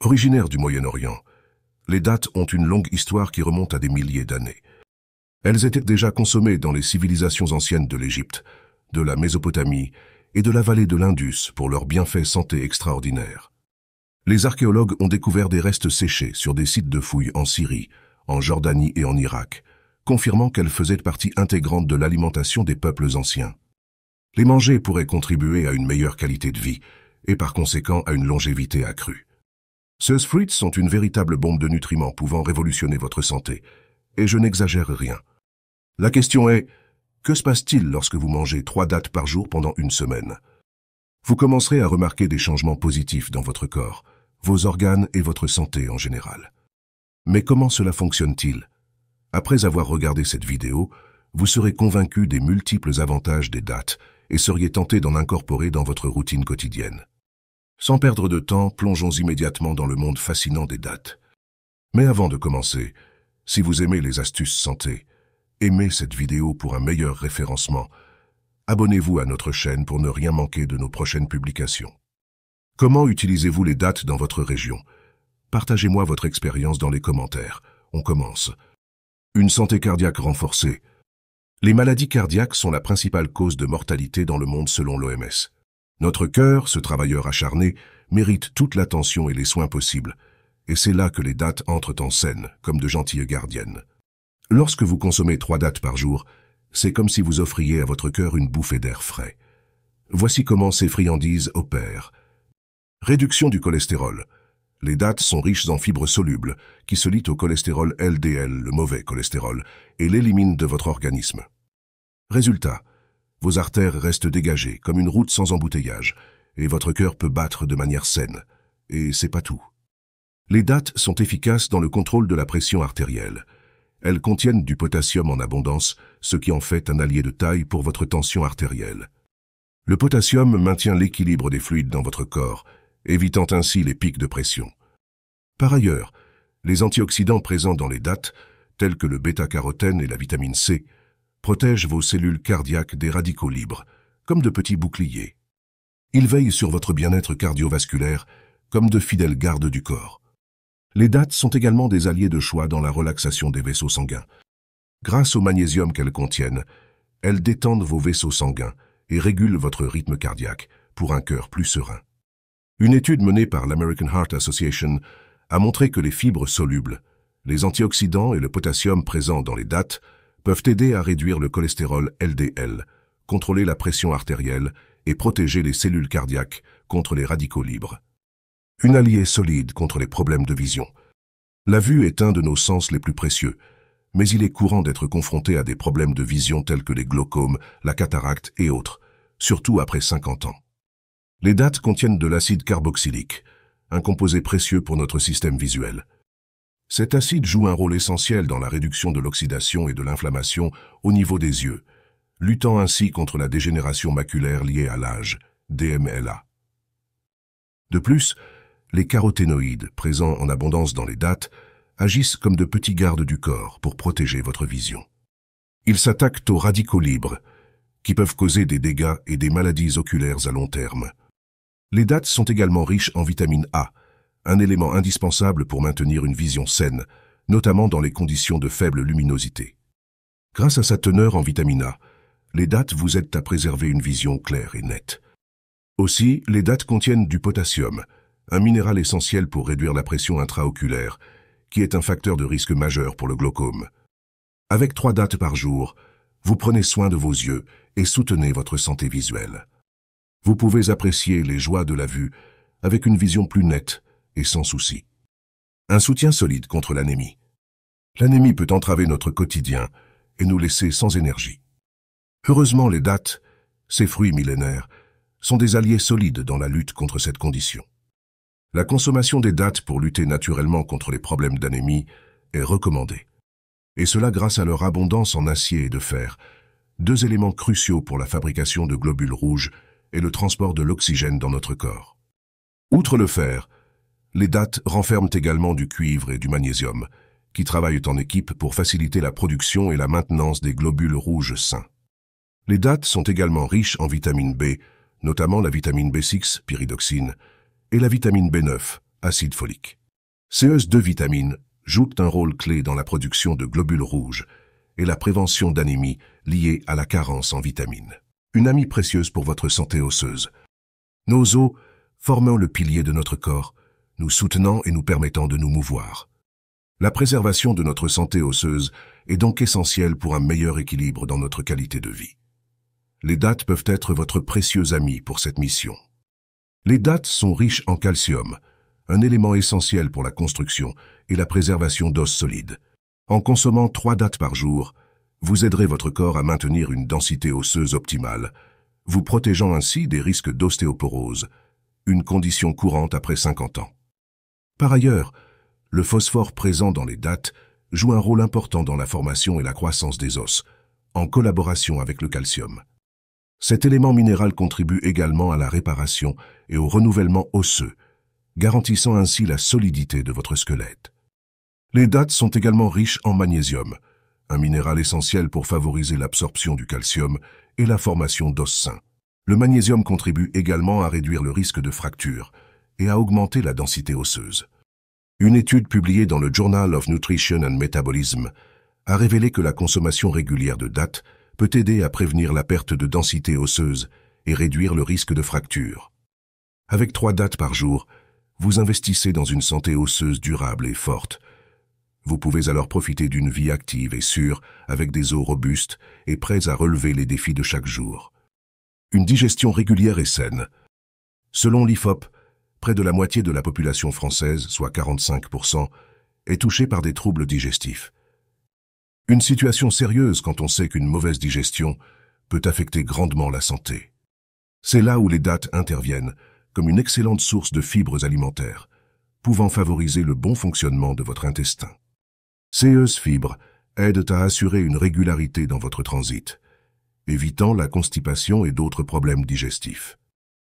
Originaire du Moyen-Orient, les dates ont une longue histoire qui remonte à des milliers d'années. Elles étaient déjà consommées dans les civilisations anciennes de l'Égypte, de la Mésopotamie et de la vallée de l'Indus pour leurs bienfaits santé extraordinaires. Les archéologues ont découvert des restes séchés sur des sites de fouilles en Syrie, en Jordanie et en Irak, confirmant qu'elles faisaient partie intégrante de l'alimentation des peuples anciens. Les manger pourraient contribuer à une meilleure qualité de vie et par conséquent à une longévité accrue fruits sont une véritable bombe de nutriments pouvant révolutionner votre santé. Et je n'exagère rien. La question est, que se passe-t-il lorsque vous mangez trois dates par jour pendant une semaine Vous commencerez à remarquer des changements positifs dans votre corps, vos organes et votre santé en général. Mais comment cela fonctionne-t-il Après avoir regardé cette vidéo, vous serez convaincu des multiples avantages des dates et seriez tenté d'en incorporer dans votre routine quotidienne. Sans perdre de temps, plongeons immédiatement dans le monde fascinant des dates. Mais avant de commencer, si vous aimez les astuces santé, aimez cette vidéo pour un meilleur référencement, abonnez-vous à notre chaîne pour ne rien manquer de nos prochaines publications. Comment utilisez-vous les dates dans votre région Partagez-moi votre expérience dans les commentaires. On commence. Une santé cardiaque renforcée. Les maladies cardiaques sont la principale cause de mortalité dans le monde selon l'OMS. Notre cœur, ce travailleur acharné, mérite toute l'attention et les soins possibles, et c'est là que les dates entrent en scène, comme de gentilles gardiennes. Lorsque vous consommez trois dates par jour, c'est comme si vous offriez à votre cœur une bouffée d'air frais. Voici comment ces friandises opèrent. Réduction du cholestérol. Les dates sont riches en fibres solubles, qui se lient au cholestérol LDL, le mauvais cholestérol, et l'éliminent de votre organisme. Résultat, vos artères restent dégagées, comme une route sans embouteillage, et votre cœur peut battre de manière saine. Et c'est pas tout. Les dattes sont efficaces dans le contrôle de la pression artérielle. Elles contiennent du potassium en abondance, ce qui en fait un allié de taille pour votre tension artérielle. Le potassium maintient l'équilibre des fluides dans votre corps, évitant ainsi les pics de pression. Par ailleurs, les antioxydants présents dans les dattes, tels que le bêta-carotène et la vitamine C, protègent vos cellules cardiaques des radicaux libres, comme de petits boucliers. Ils veillent sur votre bien-être cardiovasculaire, comme de fidèles gardes du corps. Les dates sont également des alliés de choix dans la relaxation des vaisseaux sanguins. Grâce au magnésium qu'elles contiennent, elles détendent vos vaisseaux sanguins et régulent votre rythme cardiaque pour un cœur plus serein. Une étude menée par l'American Heart Association a montré que les fibres solubles, les antioxydants et le potassium présents dans les dates, peuvent aider à réduire le cholestérol LDL, contrôler la pression artérielle et protéger les cellules cardiaques contre les radicaux libres. Une alliée solide contre les problèmes de vision. La vue est un de nos sens les plus précieux, mais il est courant d'être confronté à des problèmes de vision tels que les glaucomes, la cataracte et autres, surtout après 50 ans. Les dates contiennent de l'acide carboxylique, un composé précieux pour notre système visuel. Cet acide joue un rôle essentiel dans la réduction de l'oxydation et de l'inflammation au niveau des yeux, luttant ainsi contre la dégénération maculaire liée à l'âge, DMLA. De plus, les caroténoïdes, présents en abondance dans les dates, agissent comme de petits gardes du corps pour protéger votre vision. Ils s'attaquent aux radicaux libres, qui peuvent causer des dégâts et des maladies oculaires à long terme. Les dates sont également riches en vitamine A, un élément indispensable pour maintenir une vision saine, notamment dans les conditions de faible luminosité. Grâce à sa teneur en vitamine A, les dates vous aident à préserver une vision claire et nette. Aussi, les dates contiennent du potassium, un minéral essentiel pour réduire la pression intraoculaire, qui est un facteur de risque majeur pour le glaucome. Avec trois dates par jour, vous prenez soin de vos yeux et soutenez votre santé visuelle. Vous pouvez apprécier les joies de la vue avec une vision plus nette et sans souci. Un soutien solide contre l'anémie. L'anémie peut entraver notre quotidien et nous laisser sans énergie. Heureusement, les dates, ces fruits millénaires, sont des alliés solides dans la lutte contre cette condition. La consommation des dates pour lutter naturellement contre les problèmes d'anémie est recommandée. Et cela grâce à leur abondance en acier et de fer, deux éléments cruciaux pour la fabrication de globules rouges et le transport de l'oxygène dans notre corps. Outre le fer, les dattes renferment également du cuivre et du magnésium, qui travaillent en équipe pour faciliter la production et la maintenance des globules rouges sains. Les dattes sont également riches en vitamine B, notamment la vitamine B6, pyridoxine, et la vitamine B9, acide folique. Ces deux vitamines jouent un rôle clé dans la production de globules rouges et la prévention d'anémie liée à la carence en vitamines. Une amie précieuse pour votre santé osseuse. Nos os, formant le pilier de notre corps, nous soutenant et nous permettant de nous mouvoir. La préservation de notre santé osseuse est donc essentielle pour un meilleur équilibre dans notre qualité de vie. Les dates peuvent être votre précieux ami pour cette mission. Les dates sont riches en calcium, un élément essentiel pour la construction et la préservation d'os solides. En consommant trois dates par jour, vous aiderez votre corps à maintenir une densité osseuse optimale, vous protégeant ainsi des risques d'ostéoporose, une condition courante après 50 ans. Par ailleurs, le phosphore présent dans les dattes joue un rôle important dans la formation et la croissance des os, en collaboration avec le calcium. Cet élément minéral contribue également à la réparation et au renouvellement osseux, garantissant ainsi la solidité de votre squelette. Les dattes sont également riches en magnésium, un minéral essentiel pour favoriser l'absorption du calcium et la formation d'os sains. Le magnésium contribue également à réduire le risque de fracture, et à augmenter la densité osseuse. Une étude publiée dans le Journal of Nutrition and Metabolism a révélé que la consommation régulière de dates peut aider à prévenir la perte de densité osseuse et réduire le risque de fracture. Avec trois dates par jour, vous investissez dans une santé osseuse durable et forte. Vous pouvez alors profiter d'une vie active et sûre, avec des os robustes et prêts à relever les défis de chaque jour. Une digestion régulière et saine. Selon l'IFOP, près de la moitié de la population française, soit 45%, est touchée par des troubles digestifs. Une situation sérieuse quand on sait qu'une mauvaise digestion peut affecter grandement la santé. C'est là où les dates interviennent, comme une excellente source de fibres alimentaires, pouvant favoriser le bon fonctionnement de votre intestin. Ces fibres aident à assurer une régularité dans votre transit, évitant la constipation et d'autres problèmes digestifs.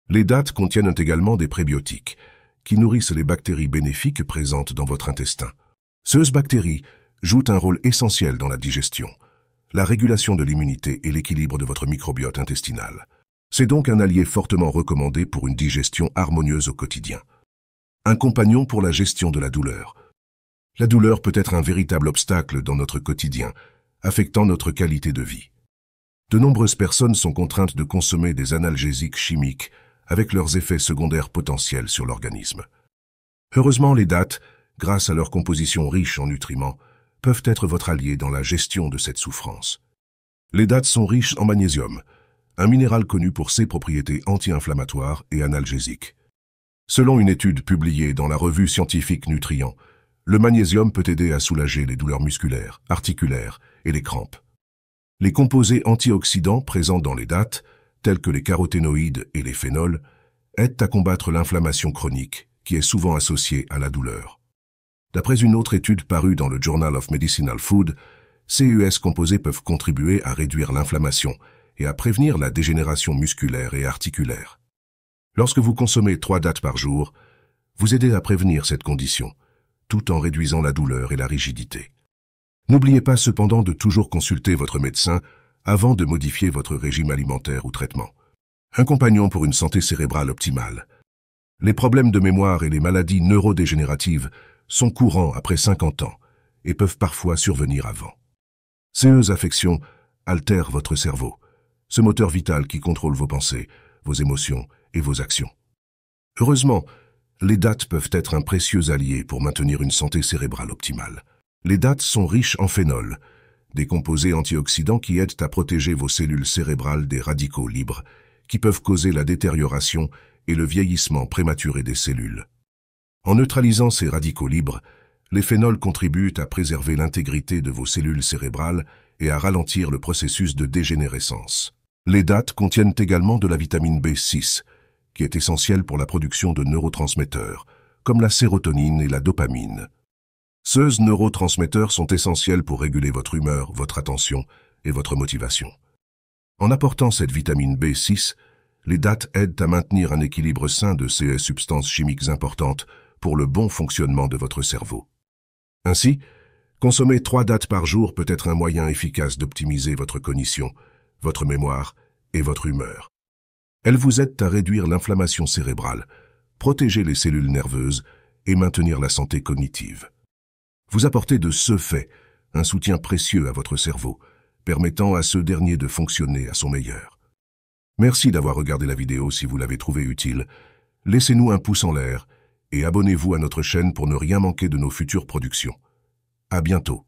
Les dates contiennent également des prébiotiques, qui nourrissent les bactéries bénéfiques présentes dans votre intestin. Ces bactéries jouent un rôle essentiel dans la digestion, la régulation de l'immunité et l'équilibre de votre microbiote intestinal. C'est donc un allié fortement recommandé pour une digestion harmonieuse au quotidien. Un compagnon pour la gestion de la douleur. La douleur peut être un véritable obstacle dans notre quotidien, affectant notre qualité de vie. De nombreuses personnes sont contraintes de consommer des analgésiques chimiques avec leurs effets secondaires potentiels sur l'organisme. Heureusement, les dattes, grâce à leur composition riche en nutriments, peuvent être votre allié dans la gestion de cette souffrance. Les dattes sont riches en magnésium, un minéral connu pour ses propriétés anti-inflammatoires et analgésiques. Selon une étude publiée dans la revue scientifique Nutrient, le magnésium peut aider à soulager les douleurs musculaires, articulaires et les crampes. Les composés antioxydants présents dans les dattes tels que les caroténoïdes et les phénols, aident à combattre l'inflammation chronique, qui est souvent associée à la douleur. D'après une autre étude parue dans le Journal of Medicinal Food, CUS composés peuvent contribuer à réduire l'inflammation et à prévenir la dégénération musculaire et articulaire. Lorsque vous consommez trois dates par jour, vous aidez à prévenir cette condition, tout en réduisant la douleur et la rigidité. N'oubliez pas cependant de toujours consulter votre médecin avant de modifier votre régime alimentaire ou traitement. Un compagnon pour une santé cérébrale optimale. Les problèmes de mémoire et les maladies neurodégénératives sont courants après 50 ans et peuvent parfois survenir avant. Ces affections altèrent votre cerveau, ce moteur vital qui contrôle vos pensées, vos émotions et vos actions. Heureusement, les dates peuvent être un précieux allié pour maintenir une santé cérébrale optimale. Les dates sont riches en phénol, des composés antioxydants qui aident à protéger vos cellules cérébrales des radicaux libres, qui peuvent causer la détérioration et le vieillissement prématuré des cellules. En neutralisant ces radicaux libres, les phénols contribuent à préserver l'intégrité de vos cellules cérébrales et à ralentir le processus de dégénérescence. Les dates contiennent également de la vitamine B6, qui est essentielle pour la production de neurotransmetteurs, comme la sérotonine et la dopamine. Ceux neurotransmetteurs sont essentiels pour réguler votre humeur, votre attention et votre motivation. En apportant cette vitamine B6, les dates aident à maintenir un équilibre sain de ces substances chimiques importantes pour le bon fonctionnement de votre cerveau. Ainsi, consommer trois dates par jour peut être un moyen efficace d'optimiser votre cognition, votre mémoire et votre humeur. Elles vous aident à réduire l'inflammation cérébrale, protéger les cellules nerveuses et maintenir la santé cognitive. Vous apportez de ce fait un soutien précieux à votre cerveau, permettant à ce dernier de fonctionner à son meilleur. Merci d'avoir regardé la vidéo si vous l'avez trouvée utile. Laissez-nous un pouce en l'air et abonnez-vous à notre chaîne pour ne rien manquer de nos futures productions. À bientôt.